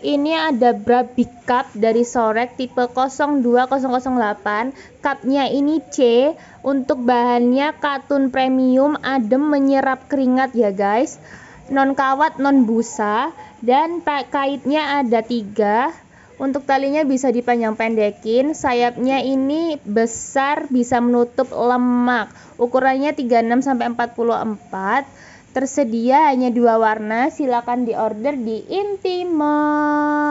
ini ada bra Cup dari Sorek tipe 02008 cupnya ini C untuk bahannya katun premium adem menyerap keringat ya guys non kawat non busa dan kaitnya ada tiga untuk talinya bisa dipanjang pendekin, sayapnya ini besar bisa menutup lemak. Ukurannya 36 sampai 44 Tersedia hanya dua warna, silakan diorder di Intimo.